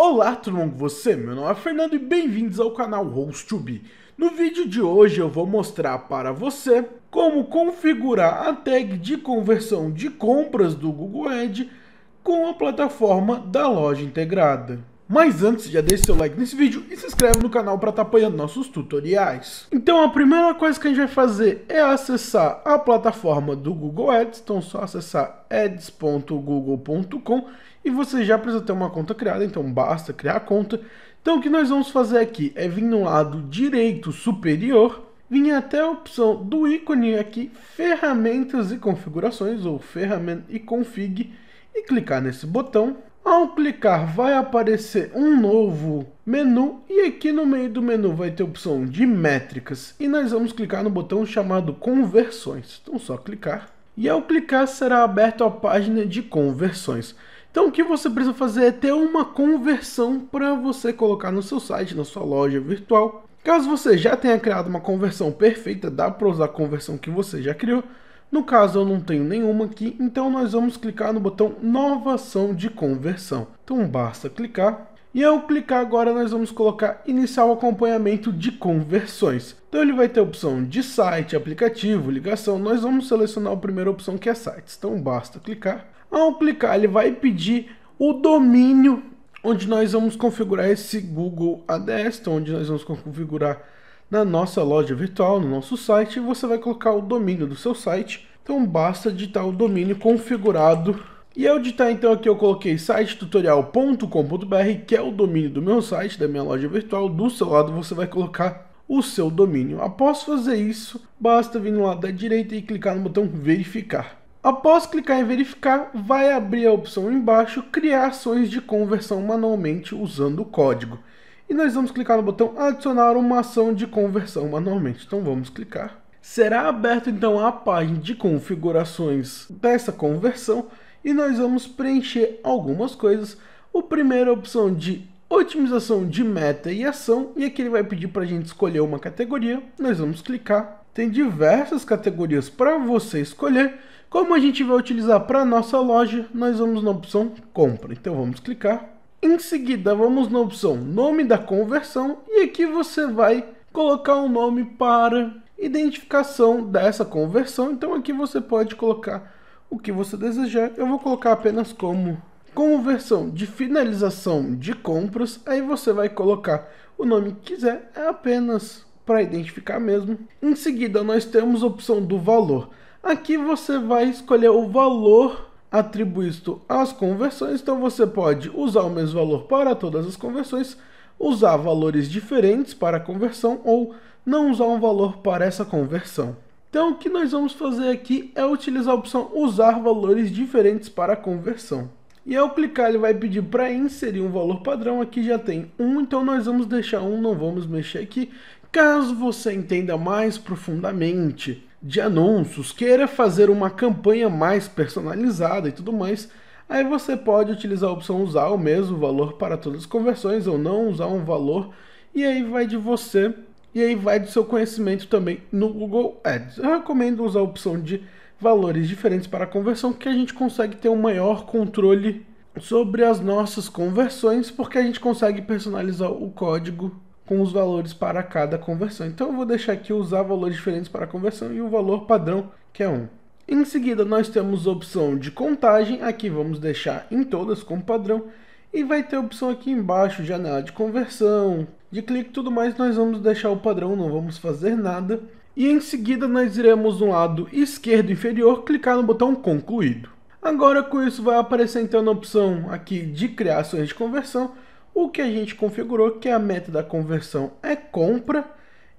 Olá, tudo bom com você? Meu nome é Fernando e bem-vindos ao canal Hostube. No vídeo de hoje eu vou mostrar para você como configurar a tag de conversão de compras do Google Ads com a plataforma da loja integrada. Mas antes, já deixe seu like nesse vídeo e se inscreve no canal para estar tá apoiando nossos tutoriais. Então a primeira coisa que a gente vai fazer é acessar a plataforma do Google Ads, então só acessar ads.google.com e você já precisa ter uma conta criada, então basta criar a conta. Então o que nós vamos fazer aqui é vir no lado direito superior, vir até a opção do ícone aqui, ferramentas e configurações, ou ferramenta e config, e clicar nesse botão. Ao clicar vai aparecer um novo menu e aqui no meio do menu vai ter a opção de métricas e nós vamos clicar no botão chamado conversões. Então só clicar e ao clicar será aberta a página de conversões. Então o que você precisa fazer é ter uma conversão para você colocar no seu site, na sua loja virtual. Caso você já tenha criado uma conversão perfeita, dá para usar a conversão que você já criou. No caso eu não tenho nenhuma aqui, então nós vamos clicar no botão nova ação de conversão. Então basta clicar e ao clicar agora nós vamos colocar iniciar o acompanhamento de conversões. Então ele vai ter a opção de site, aplicativo, ligação. Nós vamos selecionar a primeira opção que é sites. Então basta clicar. Ao clicar ele vai pedir o domínio onde nós vamos configurar esse Google ADS, então, onde nós vamos configurar na nossa loja virtual, no nosso site, você vai colocar o domínio do seu site. Então basta digitar o domínio configurado e ao é digitar tá, então aqui eu coloquei sitetutorial.com.br, que é o domínio do meu site, da minha loja virtual, do seu lado você vai colocar o seu domínio. Após fazer isso, basta vir no lado da direita e clicar no botão verificar. Após clicar em verificar, vai abrir a opção embaixo criar ações de conversão manualmente usando o código. E nós vamos clicar no botão adicionar uma ação de conversão manualmente. Então vamos clicar. Será aberto então a página de configurações dessa conversão e nós vamos preencher algumas coisas. O primeiro é a opção de otimização de meta e ação, e aqui ele vai pedir para a gente escolher uma categoria, nós vamos clicar. Tem diversas categorias para você escolher. Como a gente vai utilizar para nossa loja, nós vamos na opção compra, então vamos clicar. Em seguida, vamos na opção nome da conversão e aqui você vai colocar um nome para identificação dessa conversão. Então aqui você pode colocar o que você desejar. Eu vou colocar apenas como. Como versão de finalização de compras, aí você vai colocar o nome que quiser, é apenas para identificar mesmo. Em seguida, nós temos a opção do valor. Aqui você vai escolher o valor atribuído às conversões, então você pode usar o mesmo valor para todas as conversões, usar valores diferentes para a conversão ou não usar um valor para essa conversão. Então, o que nós vamos fazer aqui é utilizar a opção usar valores diferentes para a conversão. E ao clicar ele vai pedir para inserir um valor padrão, aqui já tem um, então nós vamos deixar um, não vamos mexer aqui. Caso você entenda mais profundamente de anúncios, queira fazer uma campanha mais personalizada e tudo mais, aí você pode utilizar a opção usar o mesmo valor para todas as conversões ou não usar um valor, e aí vai de você e aí vai do seu conhecimento também no Google Ads. Eu recomendo usar a opção de valores diferentes para conversão, que a gente consegue ter um maior controle sobre as nossas conversões, porque a gente consegue personalizar o código com os valores para cada conversão. Então eu vou deixar aqui usar valores diferentes para conversão e o valor padrão, que é 1. Em seguida, nós temos a opção de contagem, aqui vamos deixar em todas como padrão, e vai ter a opção aqui embaixo, janela de conversão, de clique e tudo mais. Nós vamos deixar o padrão, não vamos fazer nada. E em seguida nós iremos no lado esquerdo inferior clicar no botão concluído. Agora com isso vai aparecer então na opção aqui de criações de conversão, o que a gente configurou que é a meta da conversão é compra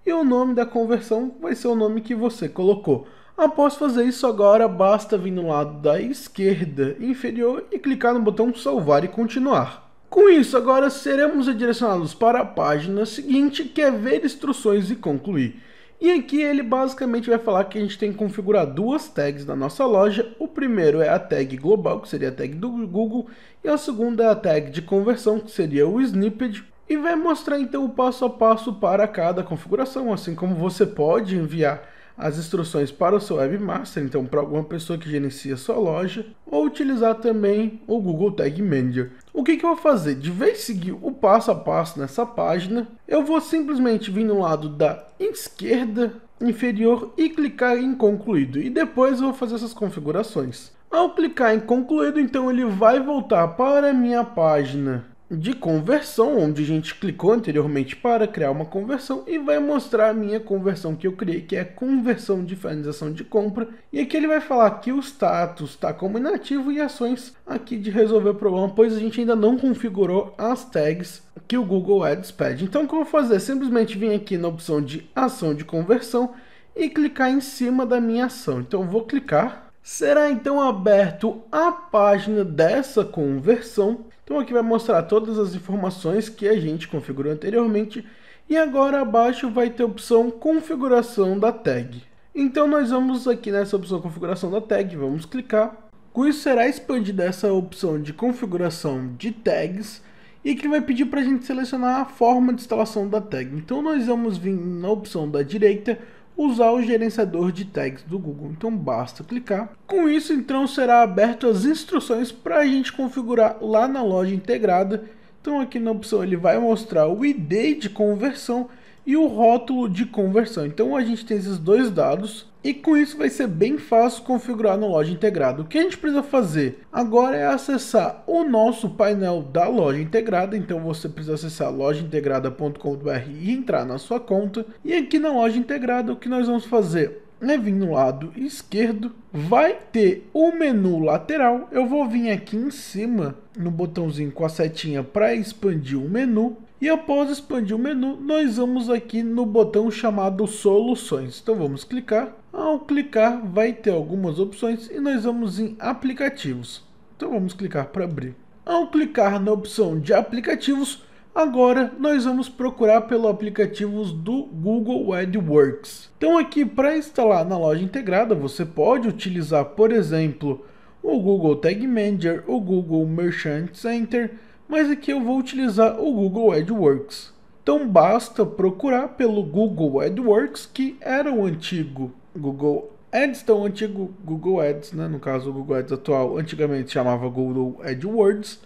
e o nome da conversão vai ser o nome que você colocou. Após fazer isso agora, basta vir no lado da esquerda inferior e clicar no botão salvar e continuar. Com isso, agora seremos direcionados para a página seguinte, que é ver instruções e concluir. E aqui ele basicamente vai falar que a gente tem que configurar duas tags na nossa loja. O primeiro é a tag global, que seria a tag do Google, e a segunda é a tag de conversão, que seria o snippet e vai mostrar então o passo a passo para cada configuração, assim como você pode enviar as instruções para o seu webmaster, então para alguma pessoa que gerencia sua loja, ou utilizar também o Google Tag Manager. O que, que eu vou fazer? De vez seguir o passo a passo nessa página, eu vou simplesmente vir no lado da esquerda inferior e clicar em concluído e depois eu vou fazer essas configurações. Ao clicar em concluído, então ele vai voltar para a minha página de conversão, onde a gente clicou anteriormente para criar uma conversão e vai mostrar a minha conversão que eu criei, que é conversão de finalização de compra. E aqui ele vai falar que o status está como inativo e ações aqui de resolver o problema, pois a gente ainda não configurou as tags que o Google Ads pede. Então o que eu vou fazer? Simplesmente vir aqui na opção de ação de conversão e clicar em cima da minha ação. Então eu vou clicar Será então aberto a página dessa conversão. Então aqui vai mostrar todas as informações que a gente configurou anteriormente e agora abaixo vai ter a opção configuração da tag. Então nós vamos aqui nessa opção configuração da tag, vamos clicar. Com isso será expandida essa opção de configuração de tags e que vai pedir para a gente selecionar a forma de instalação da tag. Então nós vamos vir na opção da direita usar o gerenciador de tags do Google. Então basta clicar. Com isso, então será aberto as instruções para a gente configurar lá na loja integrada. Então aqui na opção ele vai mostrar o ID de conversão e o rótulo de conversão. Então a gente tem esses dois dados e com isso vai ser bem fácil configurar no loja integrada. O que a gente precisa fazer agora é acessar o nosso painel da loja integrada. Então você precisa acessar lojaintegrada.com.br e entrar na sua conta. E aqui na loja integrada o que nós vamos fazer é vir no lado esquerdo, vai ter o menu lateral. Eu vou vir aqui em cima no botãozinho com a setinha para expandir o menu e após expandir o menu, nós vamos aqui no botão chamado soluções. Então vamos clicar. Ao clicar vai ter algumas opções e nós vamos em aplicativos. Então vamos clicar para abrir. Ao clicar na opção de aplicativos, Agora nós vamos procurar pelo aplicativos do Google AdWords. Então aqui para instalar na loja integrada você pode utilizar por exemplo o Google Tag Manager, o Google Merchant Center, mas aqui eu vou utilizar o Google AdWords. Então basta procurar pelo Google AdWords, que era o antigo Google Ads, então o antigo Google Ads, né? no caso o Google Ads atual, antigamente chamava Google AdWords.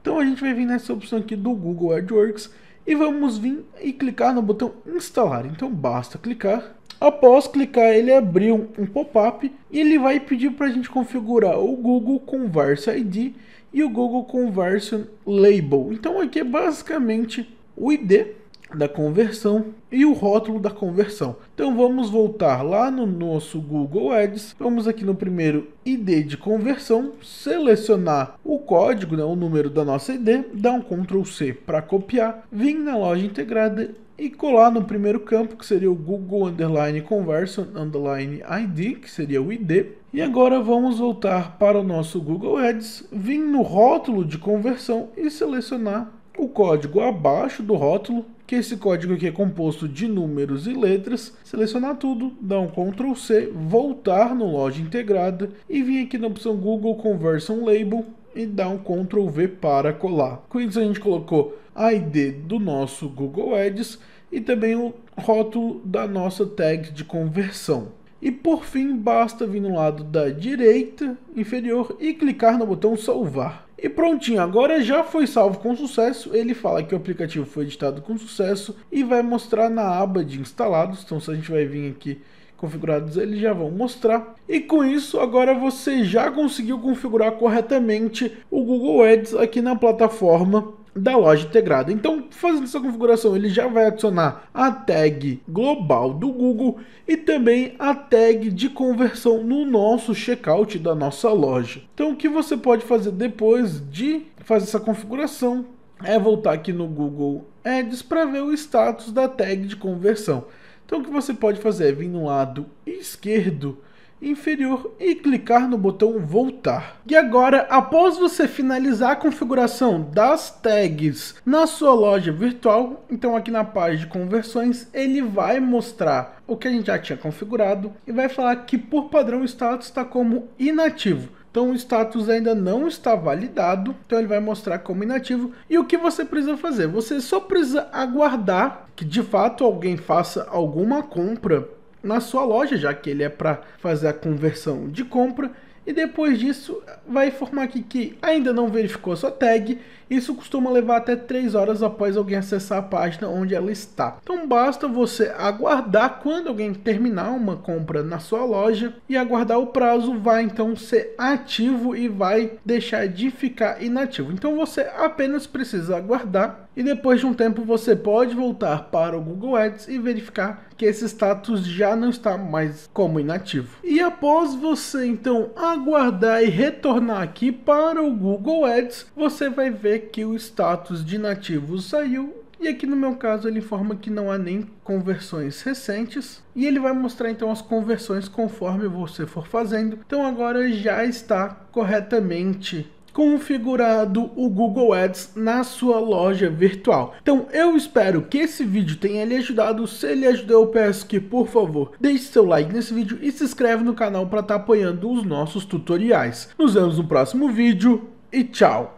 Então a gente vai vir nessa opção aqui do Google AdWords e vamos vir e clicar no botão instalar. Então basta clicar Após clicar, ele abriu um pop-up e ele vai pedir para a gente configurar o Google Converse ID e o Google Conversion Label. Então aqui é basicamente o ID da conversão e o rótulo da conversão. Então vamos voltar lá no nosso Google Ads, vamos aqui no primeiro ID de conversão, selecionar o código, né, o número da nossa ID, dar um Ctrl C para copiar, vir na loja integrada e colar no primeiro campo, que seria o Google Underline Conversion Underline ID, que seria o ID. E agora vamos voltar para o nosso Google Ads, vir no rótulo de conversão e selecionar o código abaixo do rótulo, que esse código aqui é composto de números e letras, selecionar tudo, dar um Ctrl C, voltar no loja integrada e vir aqui na opção Google Conversion Label e dar um Ctrl V para colar. Com isso a gente colocou ID do nosso Google Ads e também o rótulo da nossa tag de conversão. E por fim, basta vir no lado da direita inferior e clicar no botão salvar. E prontinho, agora já foi salvo com sucesso, ele fala que o aplicativo foi editado com sucesso e vai mostrar na aba de instalados, então se a gente vai vir aqui configurados, eles já vão mostrar. E com isso, agora você já conseguiu configurar corretamente o Google Ads aqui na plataforma da loja integrada. Então, fazendo essa configuração, ele já vai adicionar a tag global do Google e também a tag de conversão no nosso checkout da nossa loja. Então, o que você pode fazer depois de fazer essa configuração é voltar aqui no Google Ads para ver o status da tag de conversão. Então, o que você pode fazer é vir no lado esquerdo inferior e clicar no botão voltar. E agora, após você finalizar a configuração das tags na sua loja virtual, então aqui na página de conversões, ele vai mostrar o que a gente já tinha configurado e vai falar que por padrão o status está como inativo. Então o status ainda não está validado, então ele vai mostrar como inativo. E o que você precisa fazer? Você só precisa aguardar que de fato alguém faça alguma compra na sua loja, já que ele é para fazer a conversão de compra. E depois disso, vai informar aqui que ainda não verificou sua tag. Isso costuma levar até 3 horas após alguém acessar a página onde ela está. Então basta você aguardar quando alguém terminar uma compra na sua loja e aguardar o prazo vai então ser ativo e vai deixar de ficar inativo. Então você apenas precisa aguardar e depois de um tempo você pode voltar para o Google Ads e verificar que esse status já não está mais como inativo. E após você então aguardar e retornar aqui para o Google Ads, você vai ver que o status de nativo saiu e aqui no meu caso ele informa que não há nem conversões recentes. E ele vai mostrar então as conversões conforme você for fazendo. Então agora já está corretamente configurado o Google Ads na sua loja virtual. Então eu espero que esse vídeo tenha lhe ajudado, se ele ajudou eu peço que por favor deixe seu like nesse vídeo e se inscreve no canal para estar tá apoiando os nossos tutoriais. Nos vemos no próximo vídeo e tchau!